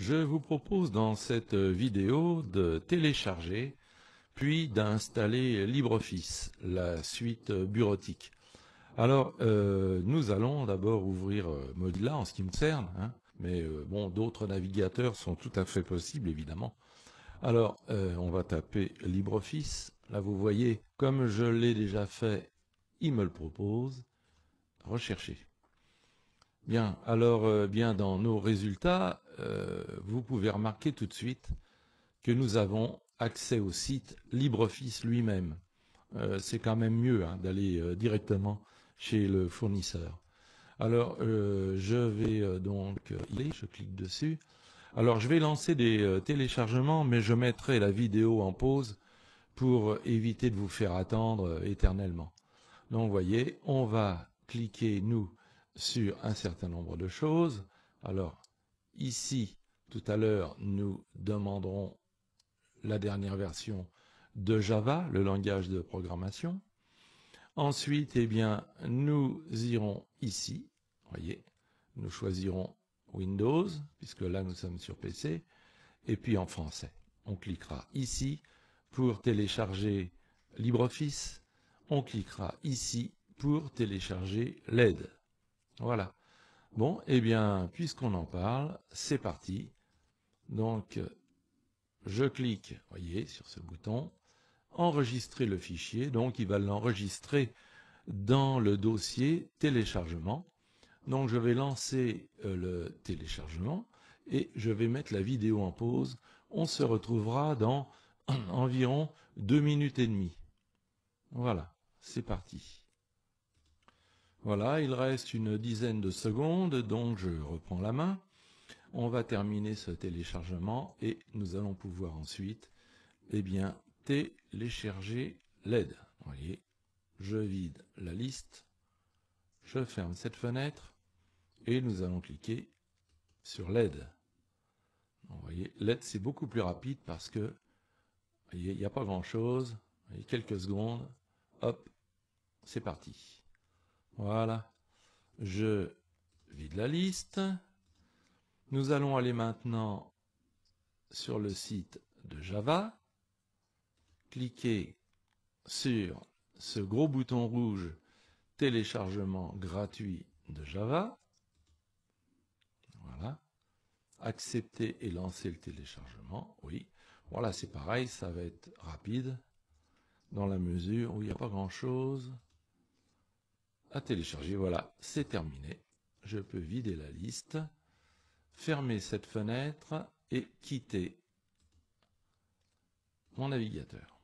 Je vous propose dans cette vidéo de télécharger puis d'installer LibreOffice, la suite bureautique. Alors, euh, nous allons d'abord ouvrir euh, Mozilla en ce qui me concerne, hein. mais euh, bon, d'autres navigateurs sont tout à fait possibles, évidemment. Alors, on va taper LibreOffice. Là, vous voyez, comme je l'ai déjà fait, il me le propose. Rechercher. Bien, alors euh, bien dans nos résultats, euh, vous pouvez remarquer tout de suite que nous avons accès au site LibreOffice lui-même. Euh, c'est quand même mieux hein, d'aller directement chez le fournisseur. Alors je vais donc je clique dessus. Alors je vais lancer des téléchargements, mais je mettrai la vidéo en pause pour éviter de vous faire attendre éternellement. Donc vous voyez, on va cliquer nous sur un certain nombre de choses. Alors, ici, tout à l'heure, nous demanderons la dernière version de Java, le langage de programmation. Ensuite, eh bien, nous irons ici, voyez, nous choisirons Windows, puisque là nous sommes sur PC, et puis en français. On cliquera ici pour télécharger LibreOffice, on cliquera ici pour télécharger l'aide. Voilà. Bon, eh bien, puisqu'on en parle, c'est parti. Donc, je clique, voyez, sur ce bouton, enregistrer le fichier, donc il va l'enregistrer dans le dossier téléchargement. Donc je vais lancer euh, le téléchargement et je vais mettre la vidéo en pause. On se retrouvera dans environ deux minutes et demie. Voilà, c'est parti. Voilà, il reste une dizaine de secondes, donc je reprends la main. On va terminer ce téléchargement et nous allons pouvoir ensuite eh bien, télécharger l'aide. Vous voyez, je vide la liste, je ferme cette fenêtre et nous allons cliquer sur l'aide. Vous voyez, l'aide c'est beaucoup plus rapide parce que il n'y a pas grand chose. quelques secondes, hop, c'est parti. Voilà. Je vide la liste. Nous allons aller maintenant sur le site de Java. Cliquez sur ce gros bouton rouge téléchargement gratuit de Java. Voilà. Accepter et lancer le téléchargement. Oui. Voilà, c'est pareil, ça va être rapide dans la mesure où il n'y a pas grand-chose à télécharger. Voilà, c'est terminé. Je peux vider la liste, fermer cette fenêtre et quitter mon navigateur.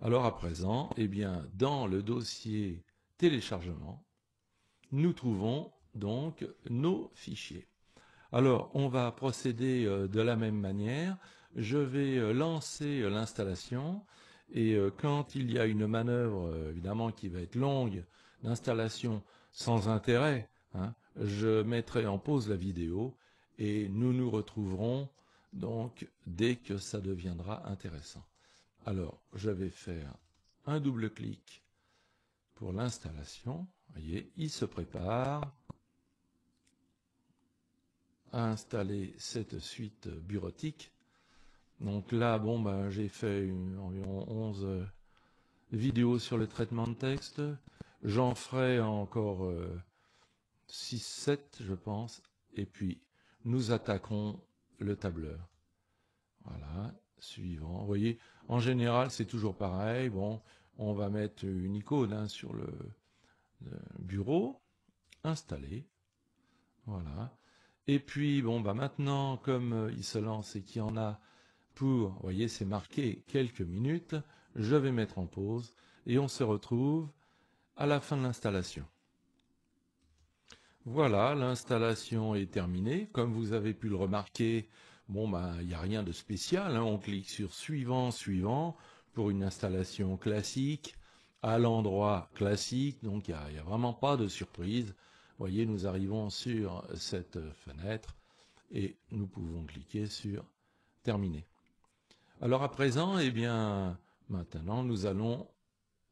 Alors à présent, eh bien, dans le dossier téléchargement, nous trouvons donc nos fichiers. Alors, on va procéder euh, de la même manière. Je vais euh, lancer euh, l'installation et quand il y a une manœuvre, évidemment, qui va être longue, L'installation sans intérêt, hein, je mettrai en pause la vidéo et nous nous retrouverons donc dès que ça deviendra intéressant. Alors, je vais faire un double clic pour l'installation. Voyez, il se prépare à installer cette suite bureautique. Donc là, bon, ben, j'ai fait environ 11 euh, vidéos sur le traitement de texte. J'en ferai encore 6-7, euh, je pense. Et puis, nous attaquerons le tableur. Voilà, suivant. Vous voyez, en général, c'est toujours pareil. Bon, on va mettre une icône hein, sur le, bureau. Installer. Voilà. Et puis, bon, bah maintenant, comme euh, il se lance et qu'il y en a pour, vous voyez, c'est marqué quelques minutes, je vais mettre en pause et on se retrouve à la fin de l'installation. Voilà, l'installation est terminée. Comme vous avez pu le remarquer, bon bah il n'y a rien de spécial. Hein. On clique sur suivant, suivant pour une installation classique à l'endroit classique. Donc il n'y a, vraiment pas de surprise. Vous voyez, nous arrivons sur cette fenêtre et nous pouvons cliquer sur terminer. Alors à présent, eh bien maintenant nous allons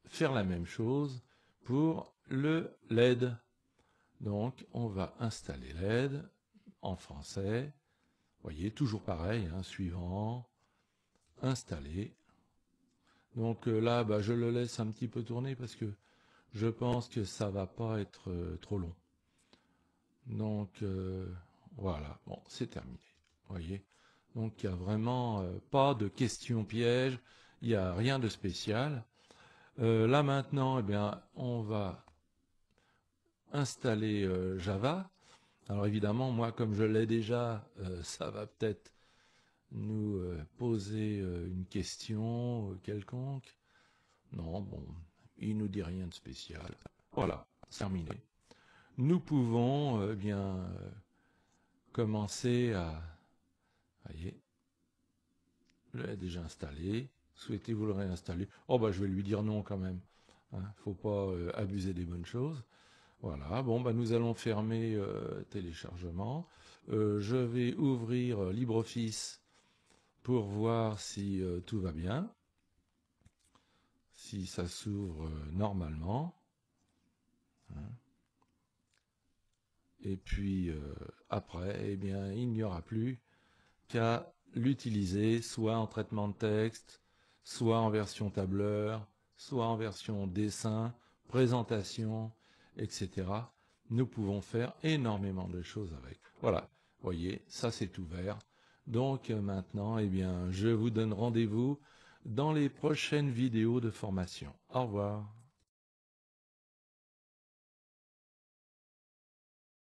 faire la même chose pour le LED. Donc on va installer LED en français. voyez, toujours pareil, un hein, suivant, installer. Donc euh, là, bah, je le laisse un petit peu tourner parce que je pense que ça va pas être euh, trop long. Donc euh, voilà, bon, c'est terminé. voyez Donc il n'y a vraiment pas de questions pièges, il n'y a rien de spécial. Euh, là maintenant, eh bien, on va installer euh, Java. Alors évidemment, moi comme je l'ai déjà, euh, ça va peut-être nous poser une question quelconque. Non, bon, il nous dit rien de spécial. Voilà, terminé. Nous pouvons eh bien commencer à... Voyez, je l'ai déjà installé. Souhaitez-vous le réinstaller Oh bah je vais lui dire non quand même. ne hein, faut pas euh, abuser des bonnes choses. Voilà, bon bah nous allons fermer euh, téléchargement. Euh, je vais ouvrir LibreOffice pour voir si tout va bien. Si ça s'ouvre normalement. Hein. Et puis après, eh bien, il n'y aura plus qu'à l'utiliser, soit en traitement de texte, soit en version tableur, soit en version dessin, présentation, etc. Nous pouvons faire énormément de choses avec. Voilà, voyez, ça c'est ouvert. Donc euh, maintenant, eh bien, je vous donne rendez-vous dans les prochaines vidéos de formation. Au revoir.